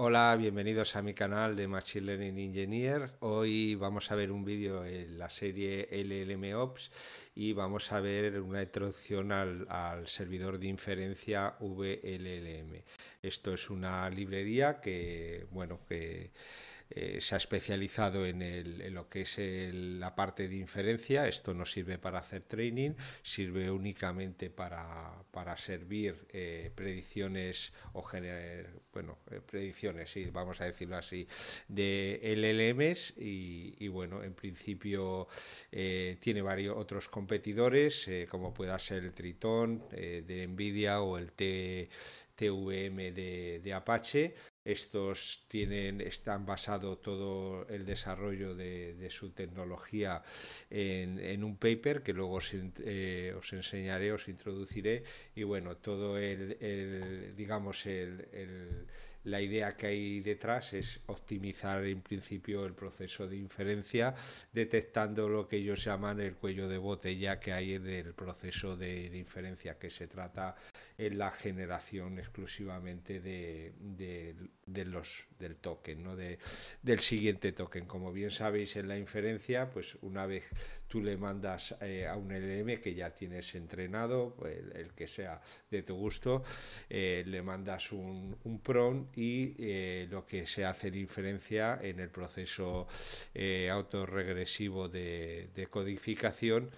Hola, bienvenidos a mi canal de Machine Learning Engineer. Hoy vamos a ver un vídeo en la serie LLM Ops y vamos a ver una introducción al, servidor de inferencia VLLM. Esto es una librería que, bueno, que eh, se ha especializado en, lo que es la parte de inferencia. Esto no sirve para hacer training, sirve únicamente para, servir eh, predicciones o generar bueno, eh, predicciones, sí, vamos a decirlo así, de LLMs y, bueno, en principio tiene varios otros competidores, como pueda ser el Tritón de Nvidia o el TVM de, Apache, estos tienen, están basado todo el desarrollo de, su tecnología en, un paper que luego eh, os, enseñaré, os introduciré. Y bueno, todo el, digamos, la idea que hay detrás es optimizar en principio el proceso de inferencia, detectando lo que ellos llaman el cuello de bote ya que hay en el proceso de inferencia, que se trata en la generación exclusivamente de, de, los, del token, ¿no? De, del siguiente token. Como bien sabéis en la inferencia, pues una vez tú le mandas eh, a un LM que ya tienes entrenado, el, que sea de tu gusto, eh, le mandas un, un PRON y eh, lo que se hace en inferencia en el proceso autorregresivo de codificación,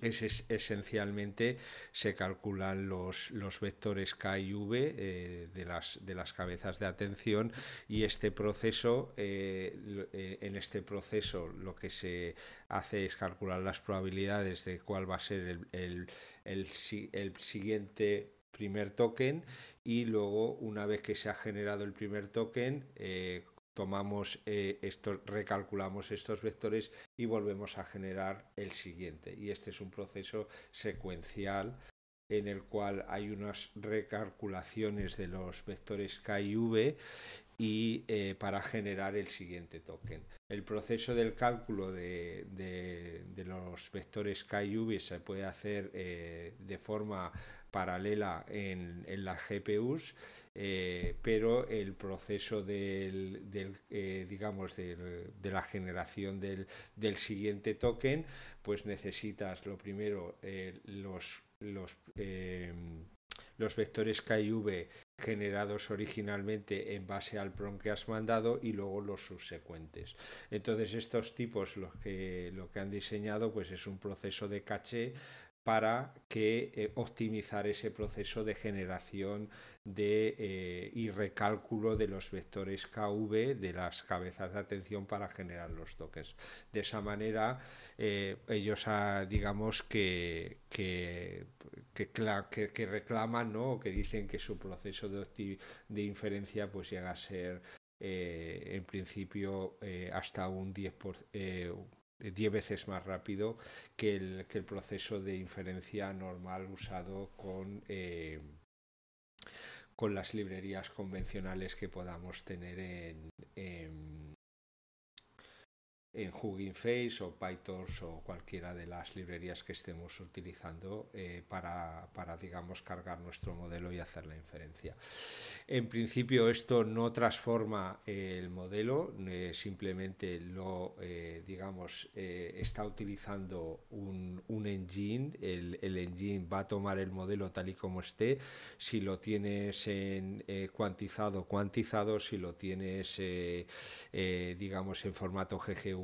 esencialmente se calculan los, los, vectores K y V eh, de, las, de, las, cabezas de atención y este proceso, eh, eh, en este proceso lo que se hace es calcular las probabilidades de cuál va a ser el, el, siguiente primer token y luego una vez que se ha generado el primer token tomamos eh, estos, recalculamos estos vectores y volvemos a generar el siguiente. Y este es un proceso secuencial en el cual hay unas recalculaciones de los vectores K y V eh, para generar el siguiente token. El proceso del cálculo de, los vectores K y V se puede hacer eh, de forma paralela en, en las GPUs eh, pero el proceso del, eh, digamos de la generación del, siguiente token pues necesitas lo primero eh, los los K vectores V generados originalmente en base al PROM que has mandado y luego los subsecuentes. Entonces estos tipos lo que, lo que han diseñado pues es un proceso de caché para que eh, optimizar ese proceso de generación de, eh, y recálculo de los vectores KV de las cabezas de atención para generar los toques. De esa manera, eh, ellos ah, digamos que, que, reclaman o que dicen que su proceso de, inferencia pues llega a ser en principio hasta un 10% diez veces más rápido que el, proceso de inferencia normal usado con, eh, con las librerías convencionales que podamos tener en en Hugging Face o PyTorch o cualquiera de las librerías que estemos utilizando eh, para, digamos, cargar nuestro modelo y hacer la inferencia. En principio esto no transforma el modelo, eh, simplemente lo, eh, digamos, está utilizando un, un engine, el, engine va a tomar el modelo tal y como esté, si lo tienes en cuantizado, cuantizado, si lo tienes, digamos, en formato GGU,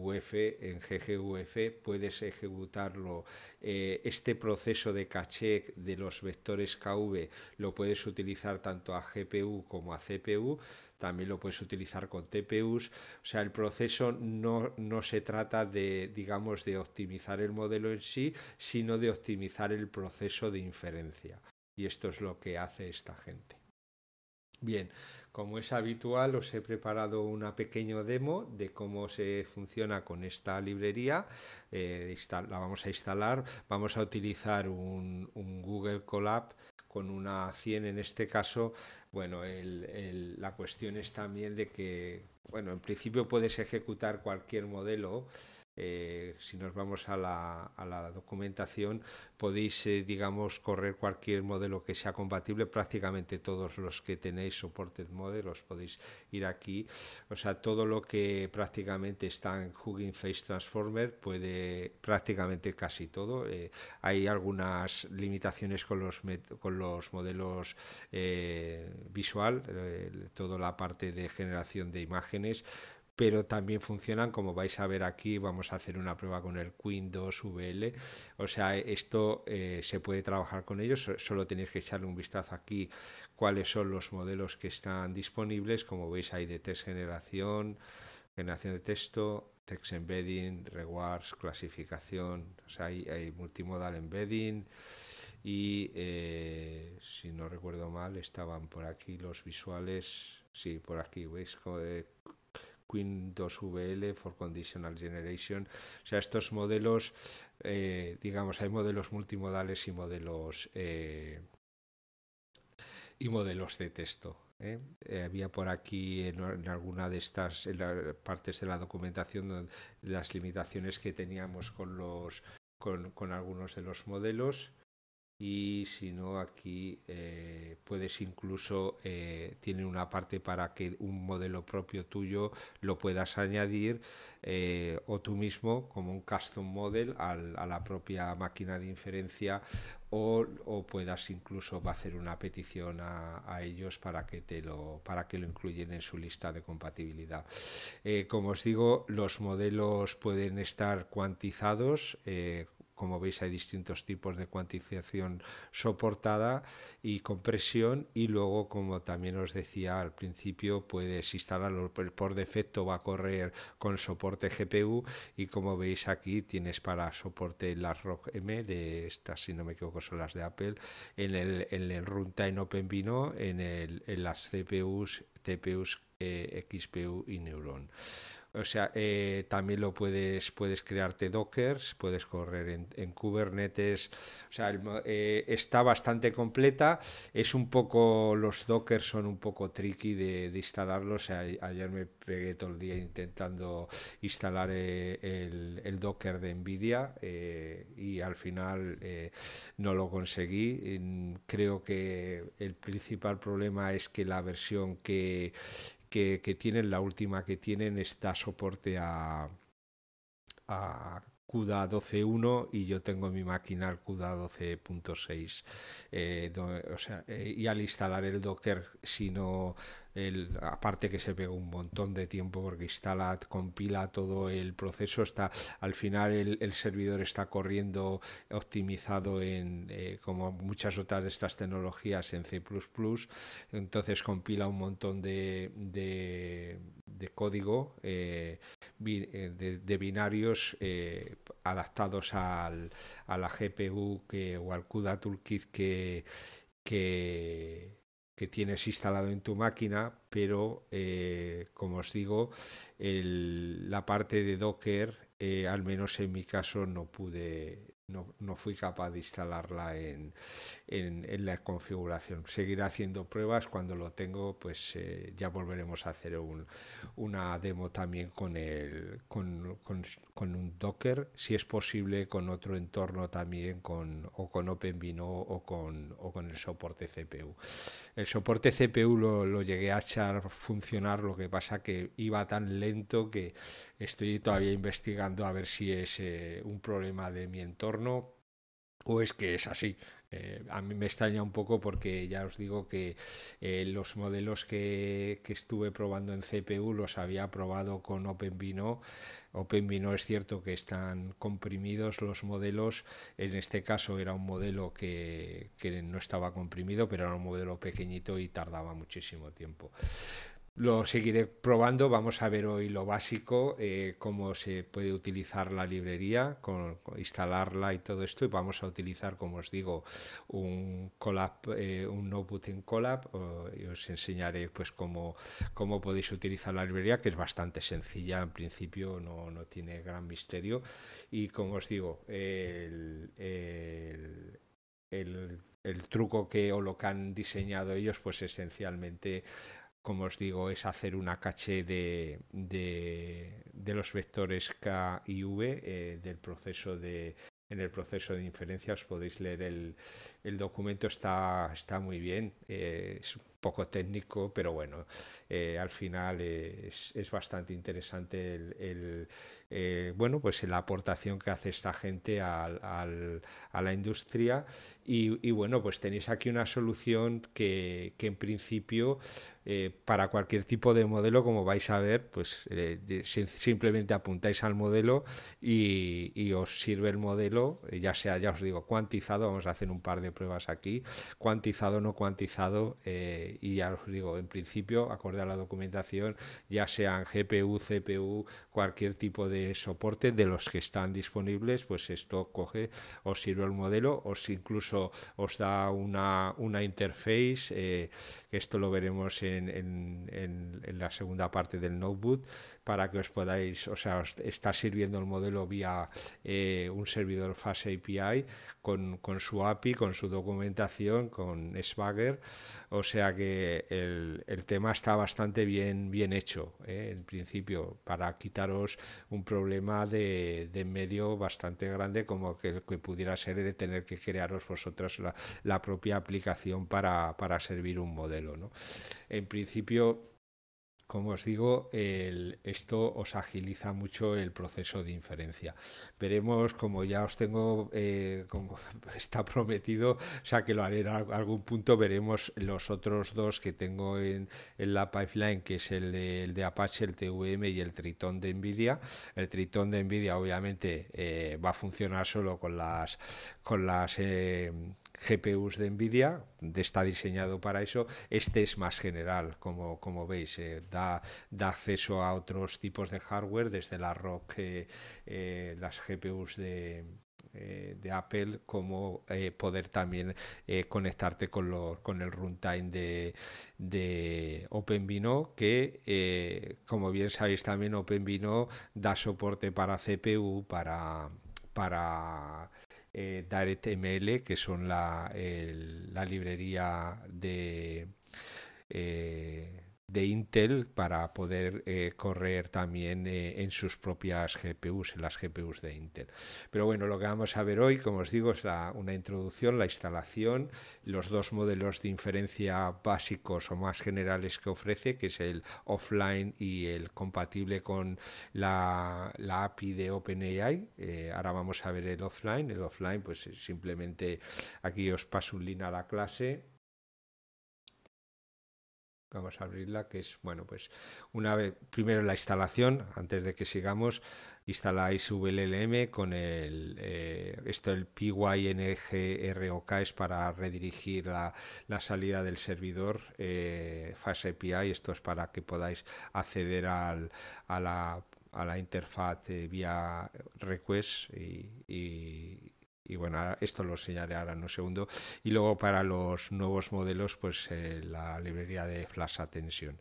en GGUF puedes ejecutarlo. Eh, este proceso de caché de los vectores KV lo puedes utilizar tanto a GPU como a CPU, también lo puedes utilizar con TPUs. O sea, el proceso no, no se trata de, digamos, de optimizar el modelo en sí, sino de optimizar el proceso de inferencia. Y esto es lo que hace esta gente. Bien, como es habitual os he preparado una pequeña demo de cómo se funciona con esta librería, eh, la vamos a instalar, vamos a utilizar un, Google Colab con una 100 en este caso, bueno, la cuestión es también de que, bueno, en principio puedes ejecutar cualquier modelo eh, si nos vamos a la, documentación, podéis, eh, digamos, correr cualquier modelo que sea compatible, prácticamente todos los que tenéis supported modelos podéis ir aquí, o sea, todo lo que prácticamente está en Hugging Face Transformer puede prácticamente casi todo, eh, hay algunas limitaciones con los, con los modelos visual, toda la parte de generación de imágenes, pero también funcionan como vais a ver aquí, vamos a hacer una prueba con el Windows VL, o sea, esto eh, se puede trabajar con ellos, solo tenéis que echarle un vistazo aquí cuáles son los modelos que están disponibles, como veis hay de test generación, generación de texto, text embedding, rewards, clasificación, o sea, hay, multimodal embedding y eh, si no recuerdo mal estaban por aquí los visuales, sí, por aquí veis eh, Queen 2VL, For Conditional Generation. O sea, estos modelos, eh, digamos, hay modelos multimodales y modelos eh, y modelos de texto. ¿eh? había por aquí en, alguna de estas en partes de la documentación las limitaciones que teníamos con algunos de los modelos y si no aquí eh, puedes incluso eh, una parte para que un modelo propio tuyo lo puedas añadir eh, o tú mismo como un custom model a la propia máquina de inferencia o, puedas incluso hacer una petición a, ellos para que te lo para que lo incluyen en su lista de compatibilidad eh, como os digo los modelos pueden estar cuantizados como veis hay distintos tipos de cuantificación soportada y compresión y luego como también os decía al principio puedes instalarlo por defecto va a correr con soporte GPU y como veis aquí tienes para soporte las ROC M de estas si no me equivoco son las de Apple en el, en el runtime OpenVINO en, en las CPUs TPUs e XPU y Neuron. O sea, eh, también lo puedes, puedes crearte dockers, puedes correr en, en Kubernetes. O sea, eh, está bastante completa. Es un poco, los dockers son un poco tricky de, instalarlos. ayer me pegué todo el día intentando instalar eh, el, docker de NVIDIA y al final no lo conseguí. Creo que el principal problema es que la versión que, que, tienen la última, que tienen está soporte a, a CUDA 12.1 y yo tengo mi máquina al CUDA 12.6. Eh, o sea, eh, y al instalar el Docker, si no aparte que se pega un montón de tiempo porque instala, compila todo el proceso, está al final el, servidor está corriendo optimizado en eh, como muchas otras de estas tecnologías en C++, entonces compila un montón de, de, código eh, eh, de, binarios adaptados al, a la GPU que, o al CUDA Toolkit que, que que tienes instalado en tu máquina, pero eh, como os digo, la parte de Docker, eh, al menos en mi caso, no pude no, no, fui capaz de instalarla en, en, la configuración. Seguiré haciendo pruebas, cuando lo tengo, pues eh, ya volveremos a hacer una demo también con, el, con, con, un Docker, si es posible con otro entorno también, con, o con OpenVINO o con, o con el soporte CPU. El soporte CPU lo, lo llegué a echar funcionar, lo que pasa que iba tan lento que estoy todavía investigando a ver si es eh, un problema de mi entorno o es que es así. Eh, a mí me extraña un poco porque ya os digo que eh, los modelos que, estuve probando en CPU los había probado con OpenVINO. OpenVINO es cierto que están comprimidos los modelos. En este caso era un modelo que, que no estaba comprimido, pero era un modelo pequeñito y tardaba muchísimo tiempo. Lo seguiré probando, vamos a ver hoy lo básico, eh, cómo se puede utilizar la librería, con, instalarla y todo esto, y vamos a utilizar, como os digo, un Colab, eh, un notebook en Colab, y os enseñaré pues cómo, cómo podéis utilizar la librería, que es bastante sencilla, en principio no, no tiene gran misterio, y como os digo, el, el, el truco que o lo que han diseñado ellos, pues esencialmente como os digo, es hacer una caché de, de, los vectores K y V eh, del proceso de, en el proceso de inferencia. Os podéis leer el, documento, está, está muy bien, eh, es un poco técnico, pero bueno, eh, al final es, bastante interesante el, bueno, pues la aportación que hace esta gente a la industria. Y, bueno, pues tenéis aquí una solución que, que en principio eh, para cualquier tipo de modelo, como vais a ver, pues eh, simplemente apuntáis al modelo y, os sirve el modelo, eh, ya sea, ya os digo, cuantizado, vamos a hacer un par de pruebas aquí, cuantizado, no cuantizado, y ya os digo, en principio, acorde a la documentación, ya sean GPU, CPU, cualquier tipo de soporte de los que están disponibles, pues esto coge, os sirve el modelo, os incluso os da una, una interface esto lo veremos en, la segunda parte del notebook para que os podáis, o sea, os está sirviendo el modelo vía eh, un servidor Fast API con, su API, con su documentación, con Swagger. O sea que el, tema está bastante bien, bien hecho, eh, en principio, para quitaros un problema de, de medio bastante grande como que que pudiera ser el tener que crearos vosotras la, propia aplicación para servir un modelo. ¿no? En principio, como os digo, el, esto os agiliza mucho el proceso de inferencia. Veremos, como ya os tengo, eh, como está prometido, o sea que lo haré en algún punto, veremos los otros dos que tengo en, en la pipeline, que es el de, el de, Apache, el TVM y el Tritón de NVIDIA. El Tritón de NVIDIA obviamente eh, va a funcionar solo con las, con las, eh, GPUs de NVIDIA, está diseñado para eso. Este es más general, como, como veis, eh, da, acceso a otros tipos de hardware, desde la ROC, eh, eh, las GPUs de, Apple, como poder también conectarte con, lo, con el runtime de, de OpenVINO, que como bien sabéis también OpenVINO da soporte para CPU, para... para eh, ml que son la, la librería de eh, de Intel para poder eh, correr también eh, en sus propias GPUs, en las GPUs de Intel. Pero bueno, lo que vamos a ver hoy, como os digo, es una introducción, la instalación, los dos modelos de inferencia básicos o más generales que ofrece, que es el offline y el compatible con la, API de OpenAI. Eh, ahora vamos a ver el offline. El offline, pues simplemente aquí os paso un link a la clase Vamos a abrirla, que es, bueno, pues una vez, primero la instalación, antes de que sigamos, instaláis VLLM con el, eh, esto el PYNGROK es para redirigir la, salida del servidor eh, fase API, esto es para que podáis acceder a la a la interfaz eh, vía request y y bueno, esto lo señalaré ahora en un segundo. Y luego para los nuevos modelos, pues eh, la librería de Flash Attention.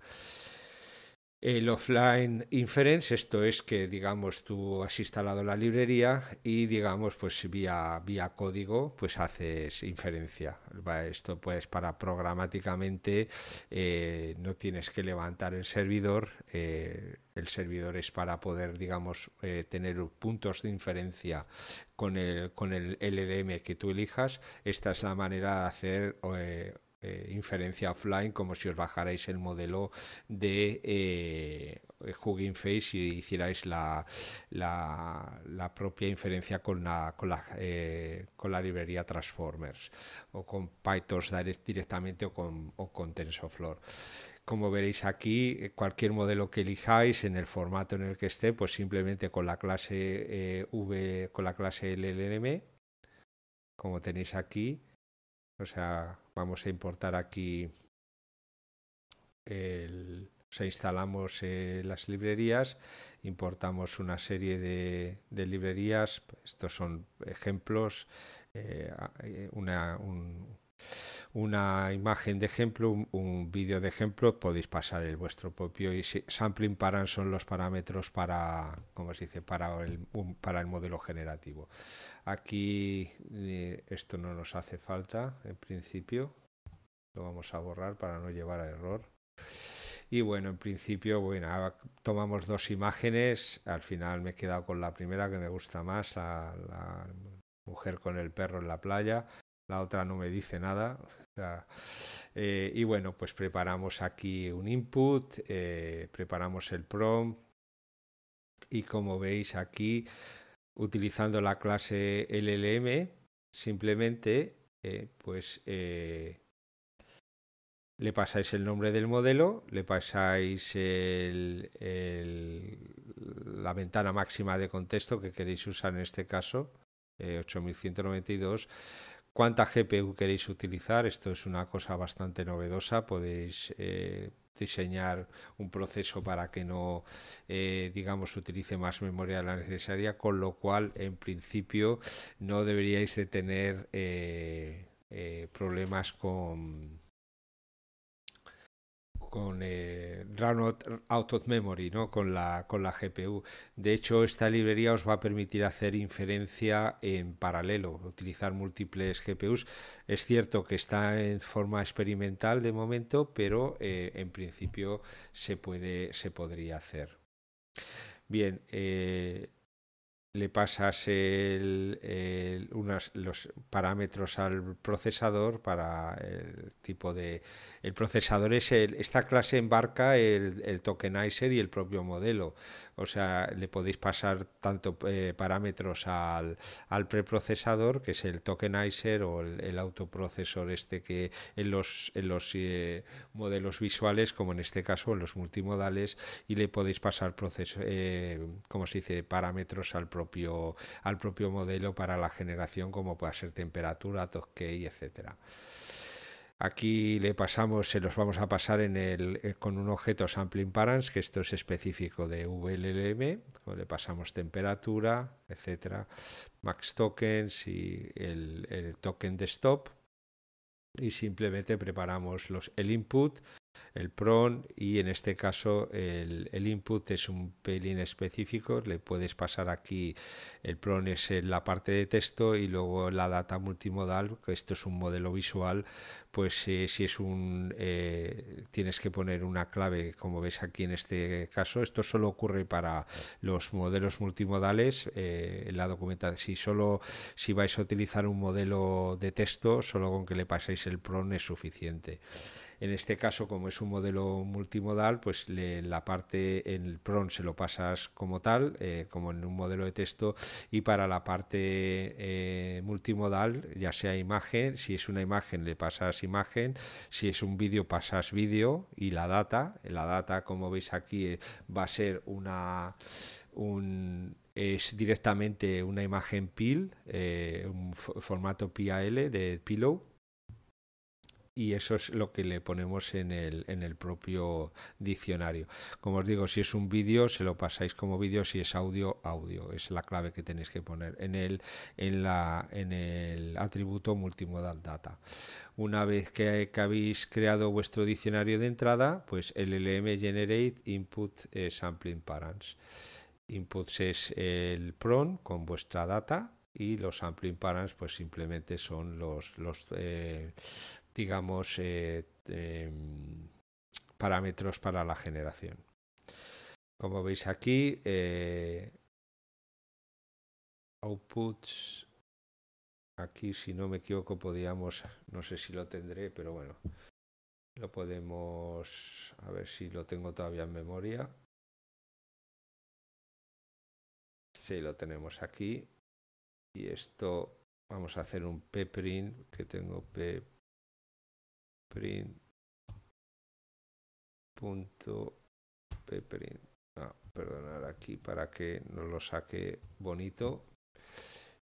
El offline inference, esto es que, digamos, tú has instalado la librería y, digamos, pues vía, vía código, pues haces inferencia. Esto, pues, para programáticamente eh, no tienes que levantar el servidor. Eh, el servidor es para poder, digamos, eh, tener puntos de inferencia con el, con el LLM que tú elijas. Esta es la manera de hacer eh, inferencia offline, como si os bajarais el modelo de eh, Hugging Face y hicierais la, propia inferencia con la, eh, con la, librería Transformers o con PyTorch directamente o con, o con TensorFlow como veréis aquí, eh, cualquier modelo que elijáis en el formato en el que esté, pues simplemente con la clase V, con la clase LLM, como tenéis aquí, o sea, vamos a importar aquí el, instalamos eh, las librerías, importamos una serie de, librerías, estos son ejemplos, eh, eh, una, un, una imagen de ejemplo, un, vídeo de ejemplo, podéis pasar el vuestro propio y sampling paran son los parámetros para, como se dice, para el, para el modelo generativo. Aquí eh, esto no nos hace falta en principio, lo vamos a borrar para no llevar a error. Y bueno, en principio, bueno, ah, tomamos dos imágenes. Al final me he quedado con la primera que me gusta más, la mujer con el perro en la playa la otra no me dice nada. Eh, y bueno, pues preparamos aquí un input, eh, preparamos el prompt y como veis aquí, utilizando la clase LLM, simplemente eh, pues le pasáis el nombre del modelo, le pasáis la ventana máxima de contexto que queréis usar en este caso, 8192 cuánta GPU queréis utilizar. Esto es una cosa bastante novedosa. Podéis eh, diseñar un proceso para que no, eh, digamos, utilice más memoria de la necesaria, con lo cual, en principio, no deberíais de tener eh, problemas con con eh, Run Out of Memory, ¿no? con, la, con la GPU. De hecho, esta librería os va a permitir hacer inferencia en paralelo, utilizar múltiples GPUs. Es cierto que está en forma experimental de momento, pero eh, en principio se, puede, se podría hacer. Bien, eh, le pasas los parámetros al procesador para el tipo de... El procesador es esta clase embarca el, tokenizer y el propio modelo o sea, le podéis pasar tanto eh, parámetros al, preprocesador, que es el tokenizer o el, autoprocesor este que en los, los eh, modelos visuales, como en este caso en los multimodales, y le podéis pasar proceso, eh, como se dice, parámetros al propio, al propio modelo para la generación, como puede ser temperatura, toque, etcétera. Aquí le pasamos, se los vamos a pasar eh, con un objeto sampling params, que esto es específico de VLLM, le pasamos temperatura, etcétera, max tokens y el, el token de stop. Y simplemente preparamos los, el input el PRON y en este caso el, input es un pelín específico, le puedes pasar aquí, el PRON es la parte de texto y luego la data multimodal, que esto es un modelo visual, pues eh, si es un, eh, tienes que poner una clave, como ves aquí en este caso, esto solo ocurre para los modelos multimodales, en eh, la documentación, si solo, si vais a utilizar un modelo de texto, solo con que le paséis el PRON es suficiente. En este caso, como es un modelo multimodal, pues la parte en el PRON se lo pasas como tal, eh, como en un modelo de texto, y para la parte eh, multimodal, ya sea imagen, si es una imagen le pasas imagen, si es un vídeo pasas vídeo y la data, la data como veis aquí eh, va a ser una... Un, es directamente una imagen PIL, un formato PAL de Pillow, y eso es lo que le ponemos en el, en el propio diccionario. Como os digo, si es un vídeo, se lo pasáis como vídeo, si es audio, audio. Es la clave que tenéis que poner en el, en la, en el atributo multimodal data. Una vez que, que habéis creado vuestro diccionario de entrada, pues LLM Generate Input eh, Sampling Params. Inputs es el PRON con vuestra data, y los sampling params pues simplemente son los, eh, digamos, eh, em, parámetros para la generación. Como veis aquí, eh, outputs, aquí si no me equivoco podíamos, no sé si lo tendré, pero bueno, lo podemos, a ver si lo tengo todavía en memoria. Sí, lo tenemos aquí. Y esto, vamos a hacer un pprint, que tengo p print punto ah, perdonar aquí para que no lo saque bonito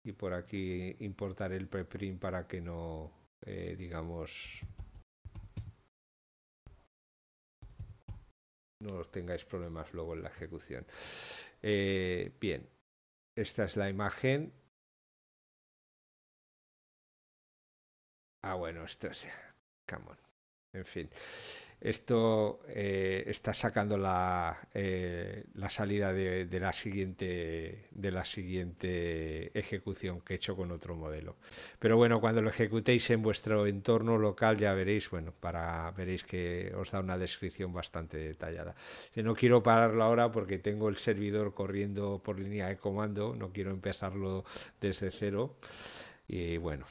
y por aquí importar el preprint para que no eh, digamos no tengáis problemas luego en la ejecución eh, bien esta es la imagen ah bueno esto es en fin, esto eh, está sacando la, eh, la salida de, la siguiente, de la siguiente ejecución que he hecho con otro modelo. Pero bueno, cuando lo ejecutéis en vuestro entorno local ya veréis, bueno, para veréis que os da una descripción bastante detallada. No quiero pararlo ahora porque tengo el servidor corriendo por línea de comando, no quiero empezarlo desde cero. Y bueno,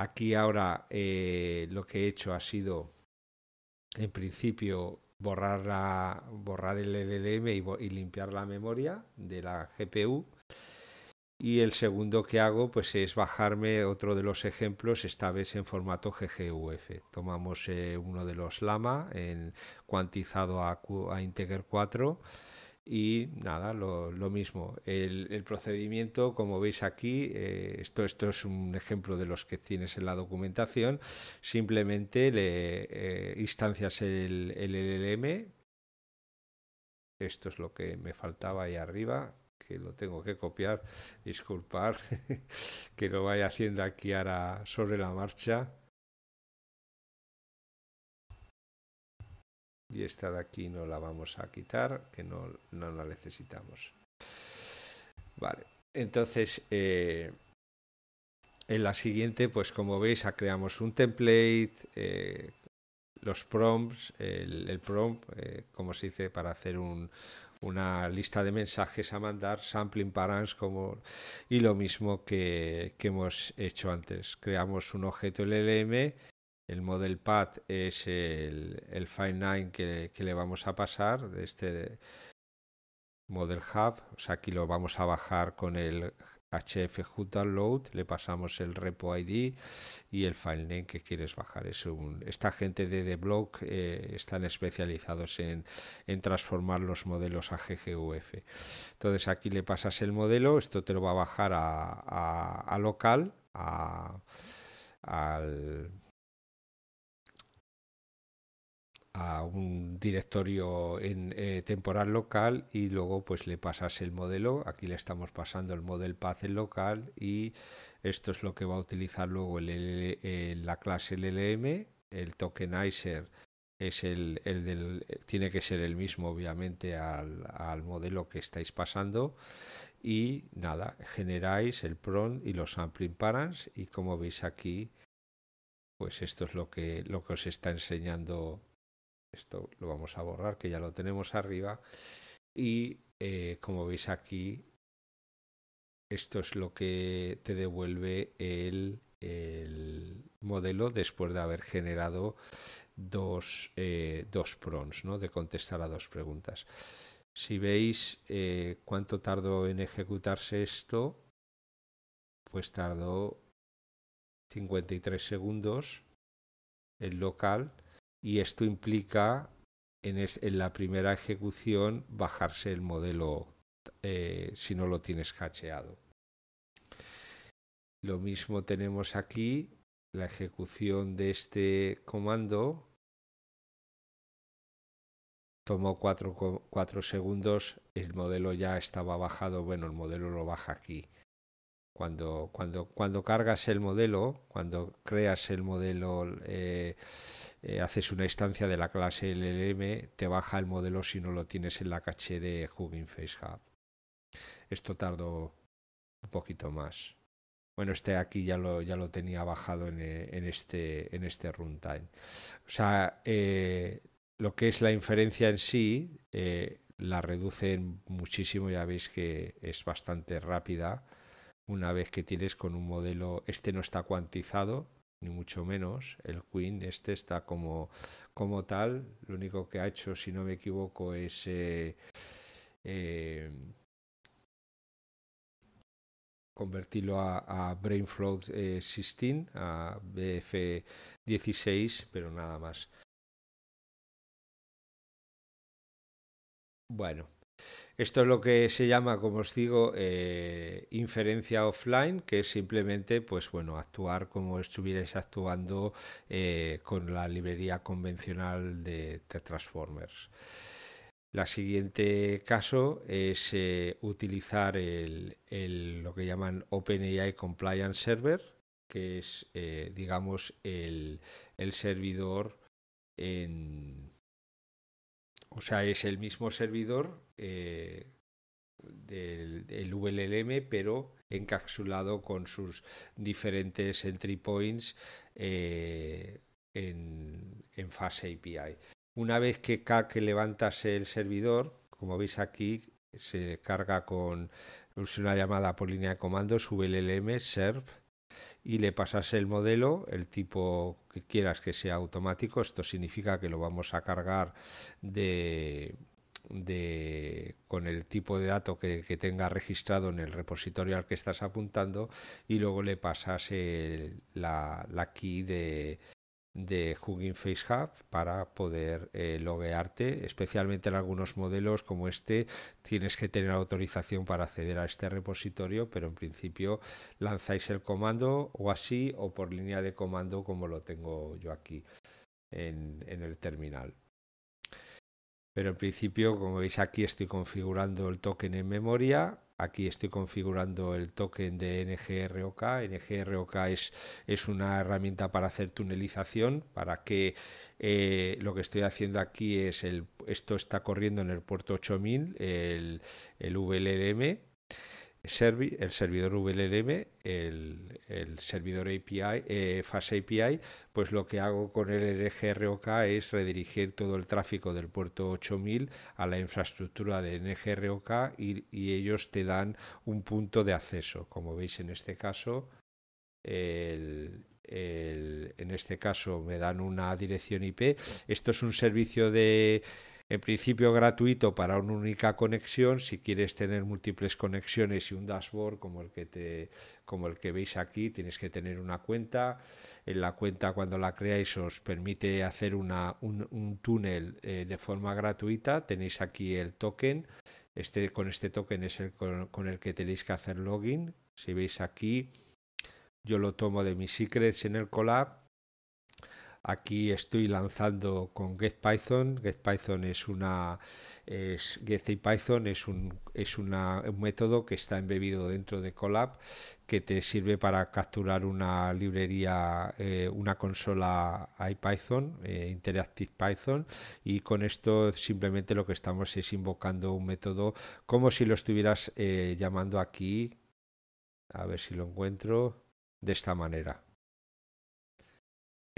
Aquí ahora eh, lo que he hecho ha sido, en principio, borrar, borrar el LLM y, limpiar la memoria de la GPU. Y el segundo que hago pues es bajarme otro de los ejemplos, esta vez en formato GGUF. Tomamos eh, uno de los Lama en, cuantizado a, a Integer 4 y nada, lo, mismo. El, procedimiento, como veis aquí, eh, esto, esto es un ejemplo de los que tienes en la documentación, simplemente le eh, instancias el, el LLM, esto es lo que me faltaba ahí arriba, que lo tengo que copiar, disculpar que lo vaya haciendo aquí ahora sobre la marcha. y esta de aquí no la vamos a quitar, que no, no la necesitamos. Vale, entonces eh, en la siguiente, pues como veis, ah, creamos un template, eh, los prompts, el, prompt, eh, como se dice, para hacer una lista de mensajes a mandar, sampling params como, y lo mismo que, que hemos hecho antes. Creamos un objeto LLM el model path es el, file9 que, le vamos a pasar de este model hub. aquí lo vamos a bajar con el hfj download, le pasamos el repo ID y el file name que quieres bajar. Es un, esta gente de The Block eh, están especializados en, en, transformar los modelos a GGUF. Entonces aquí le pasas el modelo, esto te lo va a bajar a, a local, a, al a un directorio en, eh, temporal local y luego pues le pasas el modelo. Aquí le estamos pasando el model path en local y esto es lo que va a utilizar luego la clase LLM. El tokenizer es el, del, tiene que ser el mismo obviamente al, modelo que estáis pasando y nada, generáis el prompt y los sampling params y como veis aquí pues esto es lo que, lo que os está enseñando esto lo vamos a borrar, que ya lo tenemos arriba. Y eh, como veis aquí, esto es lo que te devuelve el, el modelo después de haber generado dos, eh, dos ¿no? de contestar a dos preguntas. Si veis eh, cuánto tardó en ejecutarse esto, pues tardó 53 segundos el local y esto implica en, la primera ejecución bajarse el modelo eh, si no lo tienes cacheado. Lo mismo tenemos aquí la ejecución de este comando. Tomó 4 segundos, el modelo ya estaba bajado, bueno, el modelo lo baja aquí. Cuando, cargas el modelo, cuando creas el modelo, eh, eh, haces una instancia de la clase LLM, te baja el modelo si no lo tienes en la caché de Hugging Face Hub. Esto tardó un poquito más. Bueno, este aquí ya lo, ya lo tenía bajado en, eh, este, este, runtime. O sea, lo que es la inferencia en sí, la reducen muchísimo, ya veis que es bastante rápida una vez que tienes con un modelo, este no está cuantizado, ni mucho menos, el Queen, este está como, tal, lo único que ha hecho, si no me equivoco, es... Eh, eh, convertirlo a, Brainflow 16, eh, a BF16, pero nada más. Bueno, esto es lo que se llama, como os digo, eh, inferencia offline, que es simplemente, pues bueno, actuar como estuvierais actuando eh, con la librería convencional de, Transformers. La siguiente caso es eh, utilizar lo que llaman OpenAI Compliance Server, que es, digamos, el servidor en o sea, es el mismo servidor eh, del, VLLM, VLM, pero encapsulado con sus diferentes entry points eh, en, en, fase API. Una vez que, que levantas el servidor, como veis aquí, se carga con una llamada por línea de comandos VLM serve y le pasas el modelo, el tipo que quieras que sea automático. Esto significa que lo vamos a cargar de, con el tipo de dato que, tenga registrado en el repositorio al que estás apuntando y luego le pasas la, la, key de, de Hugging Face Hub para poder eh, loguearte, especialmente en algunos modelos como este tienes que tener autorización para acceder a este repositorio, pero en principio lanzáis el comando o así o por línea de comando como lo tengo yo aquí en el terminal. Pero en principio, como veis aquí, estoy configurando el token en memoria Aquí estoy configurando el token de NGROK. NGROK es, es una herramienta para hacer tunelización, para que eh, lo que estoy haciendo aquí es, el, esto está corriendo en el puerto 8000, el, el VLM, el servidor VLM, el, servidor API, eh, API, pues lo que hago con el NGROK es redirigir todo el tráfico del puerto 8000 a la infraestructura de NGROK y, ellos te dan un punto de acceso. Como veis en este caso, en este caso me dan una dirección IP. Esto es un servicio de en principio gratuito para una única conexión. Si quieres tener múltiples conexiones y un dashboard como el que te, como el que veis aquí, tienes que tener una cuenta. En la cuenta cuando la creáis os permite hacer un, túnel eh, de forma gratuita. Tenéis aquí el token. Este, con este token es el con, el que tenéis que hacer login. Si veis aquí, yo lo tomo de mis secrets en el collab Aquí estoy lanzando con GetPython. GetPython es una es, Python es un es método que está embebido dentro de Colab que te sirve para capturar una librería, eh, una consola IPython, eh, Interactive Python, y con esto simplemente lo que estamos es invocando un método como si lo estuvieras eh, llamando aquí, a ver si lo encuentro, de esta manera.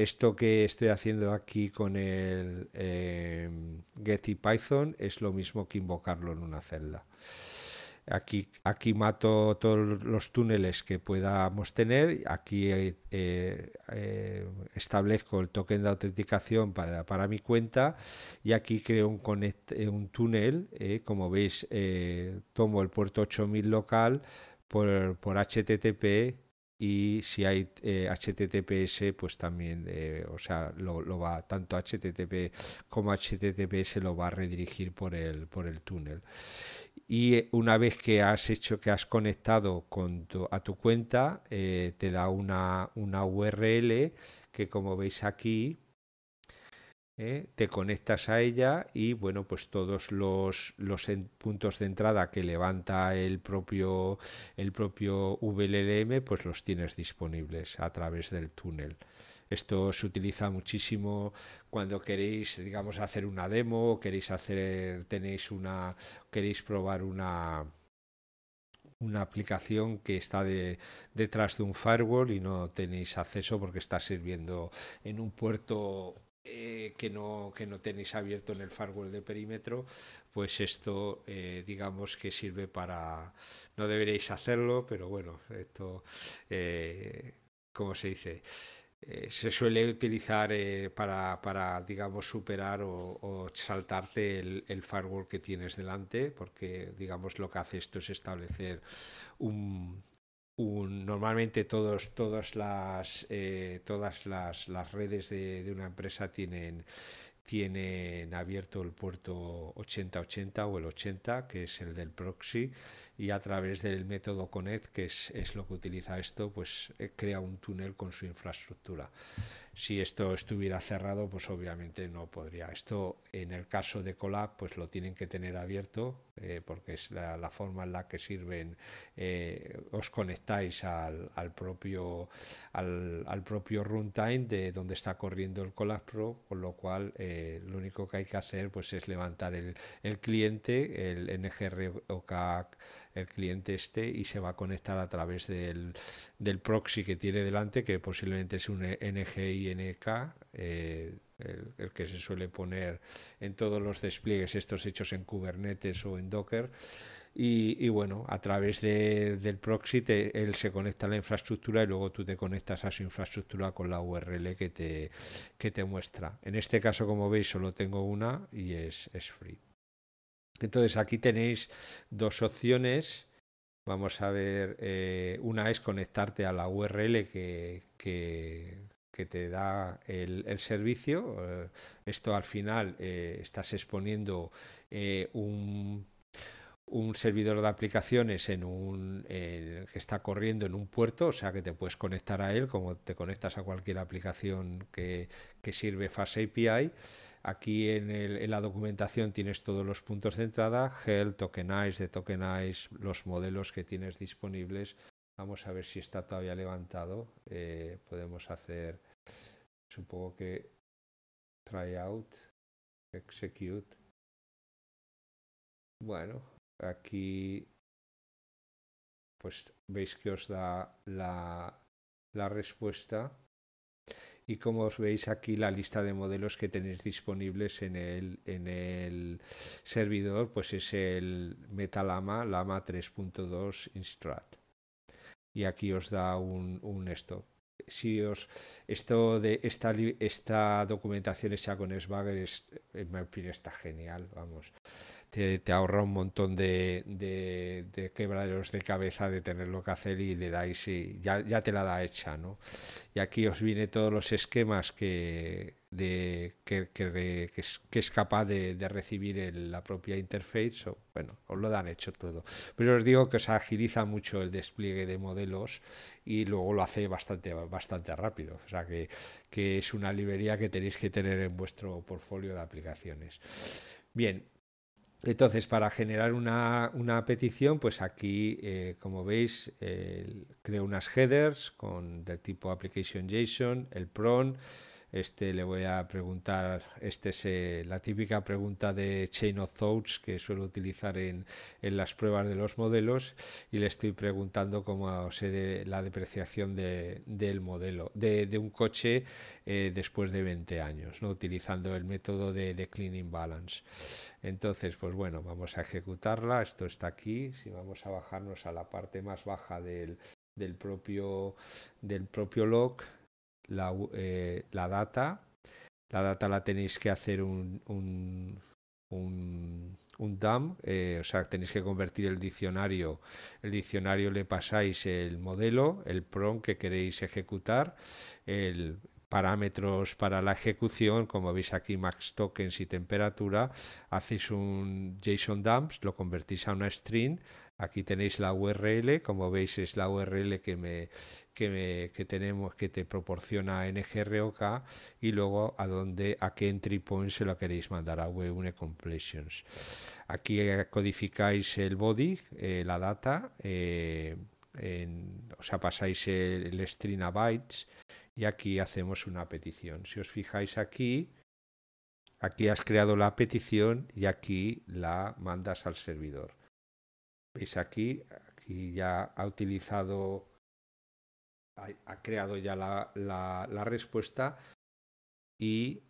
Esto que estoy haciendo aquí con el em, Getty Python es lo mismo que invocarlo en una celda. Aquí, aquí mato todos los túneles que podamos tener. Aquí eh, eh, establezco el token de autenticación para, mi cuenta. Y aquí creo un, eh, un túnel. como veis, tomo el puerto 8000 local por, por HTTP y si hay HTTPS, eh, pues también, eh, o sea, lo, va, tanto HTTP como HTTPS lo va a redirigir por el, por el túnel. Y eh, una vez que has hecho, que has conectado con a tu cuenta, te da una, una URL que como veis aquí, ¿eh? te conectas a ella y bueno, pues todos los, puntos de entrada que levanta el propio, el propio VLM, pues los tienes disponibles a través del túnel. Esto se utiliza muchísimo cuando queréis, digamos, hacer una demo, queréis hacer, tenéis una, queréis probar una, una aplicación que está detrás de un firewall y no tenéis acceso porque está sirviendo en un puerto eh, que, no, que no tenéis abierto en el firewall de perímetro, pues esto eh, digamos que sirve para... No deberéis hacerlo, pero bueno, esto, eh, como se dice? se suele utilizar para, para, digamos, superar o, saltarte el, firewall que tienes delante, porque, digamos, lo que hace esto es establecer un, normalmente todos, todas las, eh, todas las, las redes de, de, una empresa tienen, tienen abierto el puerto 8080 o el 80, que es el del proxy, y a través del método Connect, que es, lo que utiliza esto, pues eh, crea un túnel con su infraestructura. Si esto estuviera cerrado, pues obviamente no podría. Esto en el caso de Colab, pues lo tienen que tener abierto, eh, porque es la, forma en la que sirven, eh, os conectáis al, al propio, al, al, propio runtime de donde está corriendo el Colab Pro, con lo cual lo único que hay que hacer pues es levantar el, el cliente, el NGROK el cliente esté y se va a conectar a través del, del proxy que tiene delante, que posiblemente es un NGINK, eh, el, que se suele poner en todos los despliegues estos hechos en Kubernetes o en Docker. Y, bueno, a través del proxy él se conecta a la infraestructura y luego tú te conectas a su infraestructura con la URL que te, que te muestra. En este caso, como veis, solo tengo una y es, es free. Entonces aquí tenéis dos opciones. Vamos a ver, eh, una es conectarte a la URL que, te da el, servicio. Eh, esto al final eh, estás exponiendo un, servidor de aplicaciones que está corriendo en un puerto, o sea que te puedes conectar a él como te conectas a cualquier aplicación que, que sirve Fast API Aquí en, la documentación tienes todos los puntos de entrada, Help, Tokenize, de Tokenize, los modelos que tienes disponibles. Vamos a ver si está todavía levantado. Eh, podemos hacer, supongo que try out, execute. Bueno, aquí pues veis que os da la respuesta y como os veis aquí la lista de modelos que tenéis disponibles en el, en el servidor, pues es el Metalama Lama, 3.2 Instrat. Y aquí os da un, un si os esto de esta, esta documentación hecha con Swagger es, en mi opinión está genial, vamos. Te, te ahorra un montón de, de, de, quebraderos de cabeza de tenerlo que hacer y le dais y ya, ya te la da hecha, ¿no? Y aquí os viene todos los esquemas que de, que, es, que, es, capaz de, recibir la propia interface. O, bueno, os lo han hecho todo. Pero os digo que os agiliza mucho el despliegue de modelos y luego lo hace bastante, bastante rápido. O sea que, es una librería que tenéis que tener en vuestro portfolio de aplicaciones. Bien, entonces, para generar una, una petición, pues aquí, eh, como veis, creo unas headers con del tipo application JSON, el PRON, este le voy a preguntar, este es eh, la típica pregunta de Chain of Thoughts que suelo utilizar en, en las pruebas de los modelos y le estoy preguntando cómo se la depreciación de, del modelo, de, un coche eh, después de 20 años, utilizando el método de, Clean Cleaning Balance. Entonces, pues bueno, vamos a ejecutarla. Esto está aquí. Si vamos a bajarnos a la parte más baja del, propio, del propio log, eh, la, data. La data la tenéis que hacer un, un, un, dump, eh, o sea, tenéis que convertir el diccionario. El diccionario le pasáis el modelo, el prom que queréis ejecutar, el parámetros para la ejecución, como veis aquí max tokens y temperatura, hacéis un JSON dump, lo convertís a una string, Aquí tenéis la URL, como veis es la URL que, tenemos que te proporciona NGROK y luego a dónde a qué entry point se lo queréis mandar a web 1 Completions. Aquí codificáis el body, eh, la data, eh, o sea, pasáis el, el string a bytes y aquí hacemos una petición. Si os fijáis aquí, aquí has creado la petición y aquí la mandas al servidor. Veis pues aquí, aquí ya ha utilizado, ha, creado ya la, la, respuesta y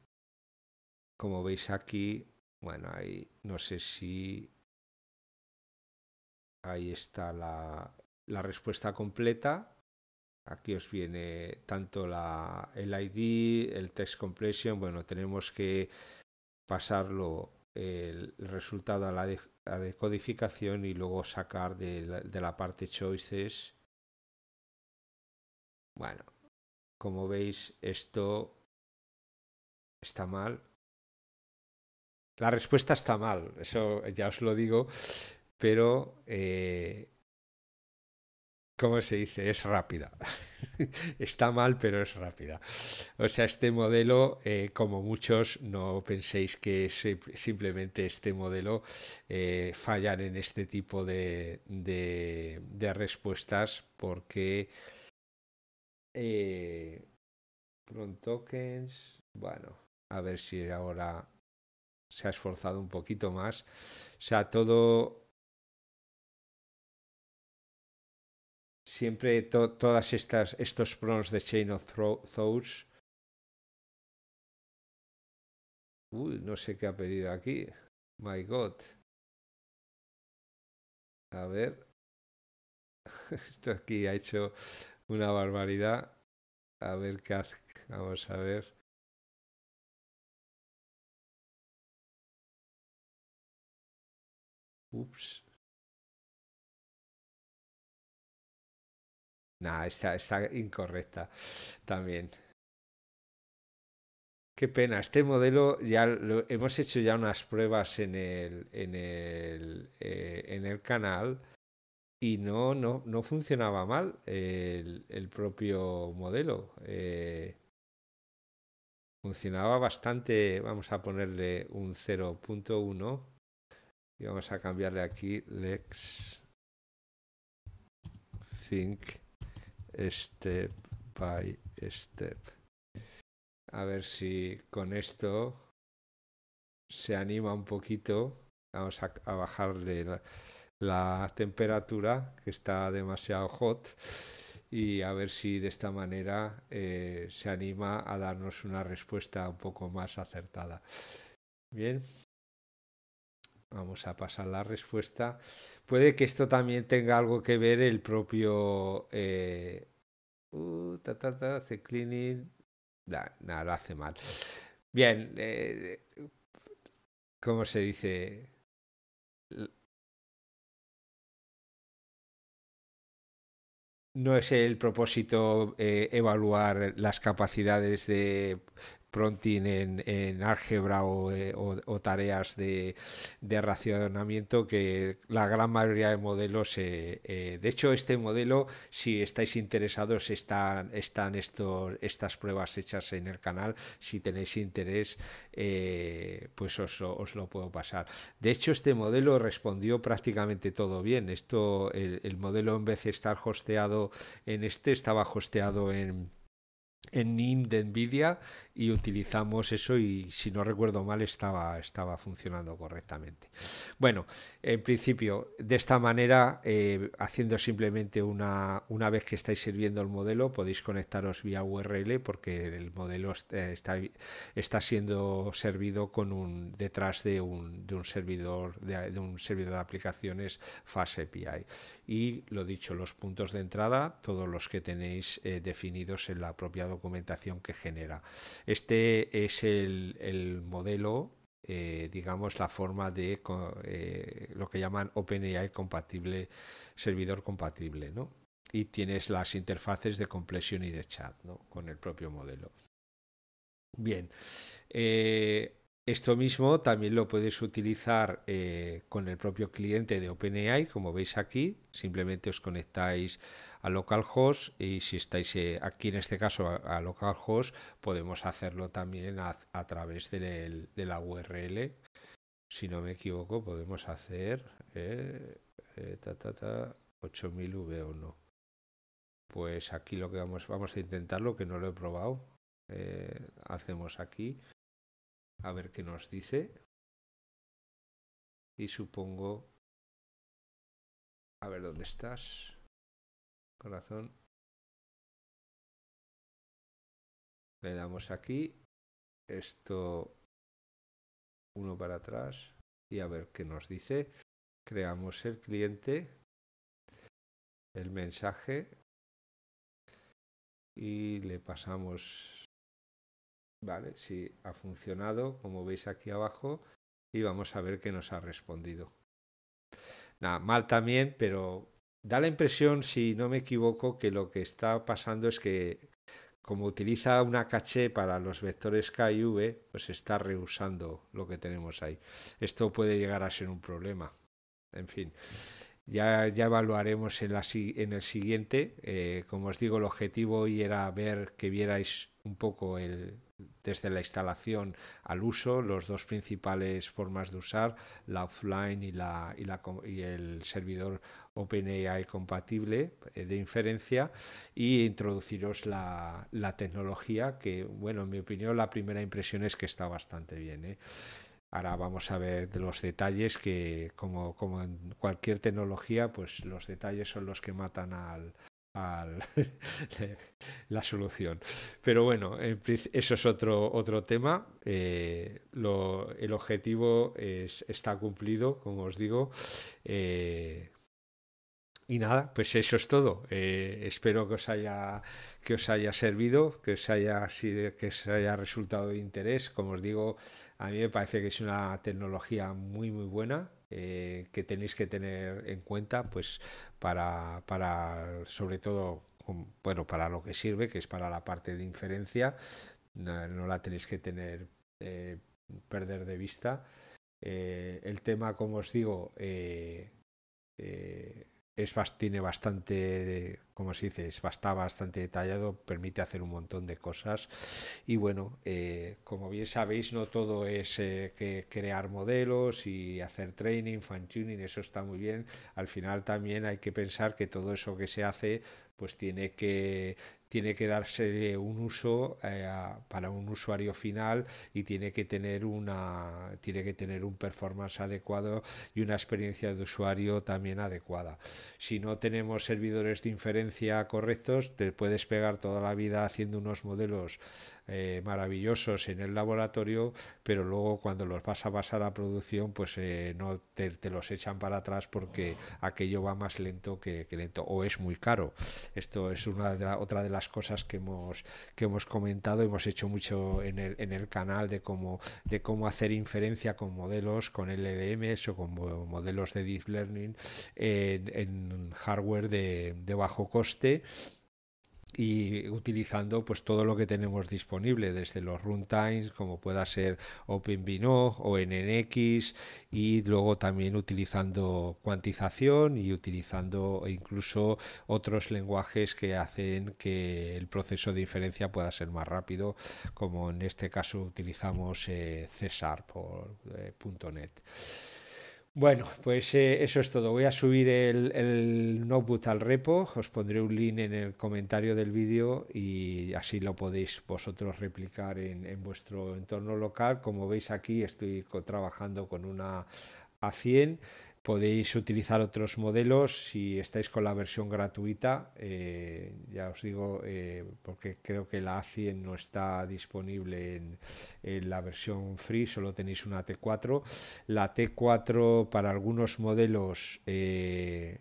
como veis aquí, bueno, ahí no sé si ahí está la, la respuesta completa. Aquí os viene tanto la, el ID, el text completion. Bueno, tenemos que pasarlo el resultado a la, la decodificación y luego sacar de la, de la parte choices. Bueno, como veis, esto está mal. La respuesta está mal, eso ya os lo digo, pero eh, ¿cómo se dice? Es rápida. Está mal, pero es rápida. O sea, este modelo, eh, como muchos, no penséis que simplemente este modelo eh, fallan en este tipo de, de, respuestas porque... Eh, bueno, a ver si ahora se ha esforzado un poquito más. O sea, todo siempre todas estas estos pronos de Chain of Thoughts. no sé qué ha pedido aquí. My God. A ver. Esto aquí ha hecho una barbaridad. A ver qué Vamos a ver. Ups. Nah, está, incorrecta también. Qué pena, este modelo ya lo, hemos hecho ya unas pruebas en el, en el, eh, en el canal y no, no, no funcionaba mal el, propio modelo. Eh, funcionaba bastante, vamos a ponerle un 0.1 y vamos a cambiarle aquí Lex Think step by step. A ver si con esto se anima un poquito. Vamos a, bajarle la, temperatura, que está demasiado hot, y a ver si de esta manera eh, se anima a darnos una respuesta un poco más acertada. Bien, Vamos a pasar la respuesta. Puede que esto también tenga algo que ver el propio... Eh, uh, ta, ta, ta, hace cleaning. Nada, lo hace mal. Bien, eh, ¿cómo se dice? no es el propósito eh, evaluar las capacidades de prompting en, álgebra o, eh, tareas de, racionamiento que la gran mayoría de modelos, eh, eh, de hecho este modelo, si estáis interesados, están, están estos, estas pruebas hechas en el canal, si tenéis interés, pues os, lo puedo pasar. De hecho, este modelo respondió prácticamente todo bien, esto, el, modelo en vez de estar hosteado en este, estaba hosteado en en NIM de NVIDIA y utilizamos eso y si no recuerdo mal estaba, estaba funcionando correctamente. Bueno, en principio, de esta manera, eh, haciendo simplemente una, una vez que estáis sirviendo el modelo, podéis conectaros vía URL porque el modelo eh, está, está siendo servido con un, detrás de un, de un servidor de, un servidor de aplicaciones FAS API. Y lo dicho, los puntos de entrada, todos los que tenéis eh, definidos en la propia documentación que genera este es el, modelo, eh, digamos, la forma de eh, lo que llaman OpenAI compatible, servidor compatible, ¿no? Y tienes las interfaces de compresión y de chat, Con el propio modelo. Bien. Eh, esto mismo también lo puedes utilizar con el propio cliente de OpenAI, como veis aquí. Simplemente os conectáis a localhost y si estáis eh, aquí en este caso a, localhost podemos hacerlo también a, través de, de, la URL. Si no me equivoco podemos hacer eh, eh, ta, ta, 8000 V1. Pues aquí lo que vamos, vamos a intentarlo, que no lo he probado. hacemos aquí. A ver qué nos dice. Y supongo... A ver dónde estás corazón. Le damos aquí, esto uno para atrás y a ver qué nos dice. Creamos el cliente, el mensaje y le pasamos, vale, si ha funcionado, como veis aquí abajo, y vamos a ver qué nos ha respondido. Nada, mal también, pero da la impresión, si no me equivoco, que lo que está pasando es que como utiliza una caché para los vectores K y V, pues está rehusando lo que tenemos ahí. Esto puede llegar a ser un problema. En fin, ya, ya evaluaremos en, la, en el siguiente. Eh, como os digo, el objetivo hoy era ver que vierais un poco el, desde la instalación al uso, los dos principales formas de usar, la offline y, y, el servidor OpenAI compatible eh, de inferencia y introduciros la, tecnología que, bueno, en mi opinión la primera impresión es que está bastante bien. ¿eh? Ahora vamos a ver los detalles que, como, como en cualquier tecnología, pues los detalles son los que matan al, la solución. Pero bueno, eso es otro, otro tema. Eh, lo, el objetivo está cumplido, como os digo. Eh, y nada, pues eso es todo. Eh, espero que os haya que os haya servido, que os haya sido, que os haya resultado de interés. Como os digo, a mí me parece que es una tecnología muy muy buena eh, que tenéis que tener en cuenta, pues para, para sobre todo, bueno, para lo que sirve, que es para la parte de inferencia, no, la tenéis que tener, eh, perder de vista. Eh, el tema, como os digo, es, tiene bastante, como se dice, es, está bastante detallado, permite hacer un montón de cosas. Y bueno, eh, como bien sabéis, no todo es eh, que crear modelos y hacer training, fine tuning, eso está muy bien. Al final también hay que pensar que todo eso que se hace pues tiene que, tiene que darse un uso eh, para un usuario final y tiene que tener una tiene que tener un performance adecuado y una experiencia de usuario también adecuada si no tenemos servidores de inferencia correctos te puedes pegar toda la vida haciendo unos modelos eh, maravillosos en el laboratorio, pero luego cuando los vas a pasar a producción, pues eh, no te, los echan para atrás porque aquello va más lento que, lento o es muy caro. Esto es una de otra de las cosas que hemos que hemos comentado, hemos hecho mucho en el, en el canal de cómo de cómo hacer inferencia con modelos, con LLMs o con modelos de deep learning en, hardware de bajo coste y utilizando pues todo lo que tenemos disponible desde los runtimes como pueda ser OpenVINO o NNX y luego también utilizando cuantización y utilizando incluso otros lenguajes que hacen que el proceso de inferencia pueda ser más rápido como en este caso utilizamos eh, por eh, .net. Bueno, pues eh, eso es todo. Voy a subir el, notebook al repo, os pondré un link en el comentario del vídeo y así lo podéis vosotros replicar en, en vuestro entorno local. Como veis aquí estoy trabajando con una A100 Podéis utilizar otros modelos si estáis con la versión gratuita. Eh, ya os digo, eh, porque creo que la A100 no está disponible en, la versión free, solo tenéis una T4. La T4 para algunos modelos, eh,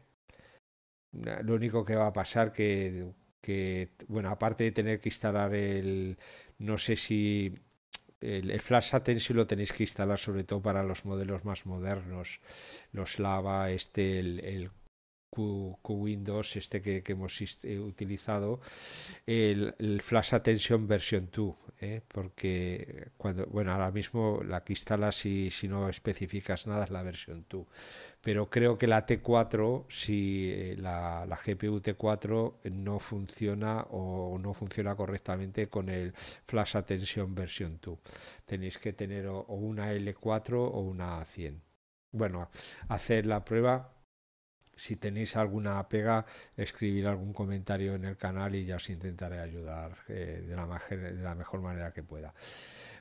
lo único que va a pasar que, que, bueno, aparte de tener que instalar el, no sé si el, Flash Attention lo tenéis que instalar sobre todo para los modelos más modernos, los Lava, este, el, Q, Windows, este que, hemos eh, utilizado, el, Flash Attention versión 2, ¿eh? porque cuando, bueno, ahora mismo la que instalas si, si no especificas nada es la versión 2, pero creo que la T4, si eh, la, GPU T4 no funciona o no funciona correctamente con el Flash Attention versión 2, tenéis que tener o, una L4 o una A100. Bueno, hacer la prueba. Si tenéis alguna pega, escribir algún comentario en el canal y ya os intentaré ayudar eh, de la mejor manera que pueda.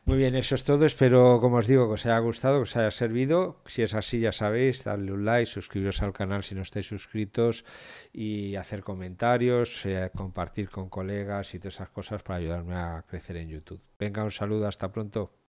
Muy bien, eso es todo. Espero, como os digo, que os haya gustado, que os haya servido. Si es así, ya sabéis, darle un like, suscribiros al canal si no estáis suscritos y hacer comentarios, eh, compartir con colegas y todas esas cosas para ayudarme a crecer en YouTube. Venga, un saludo, hasta pronto.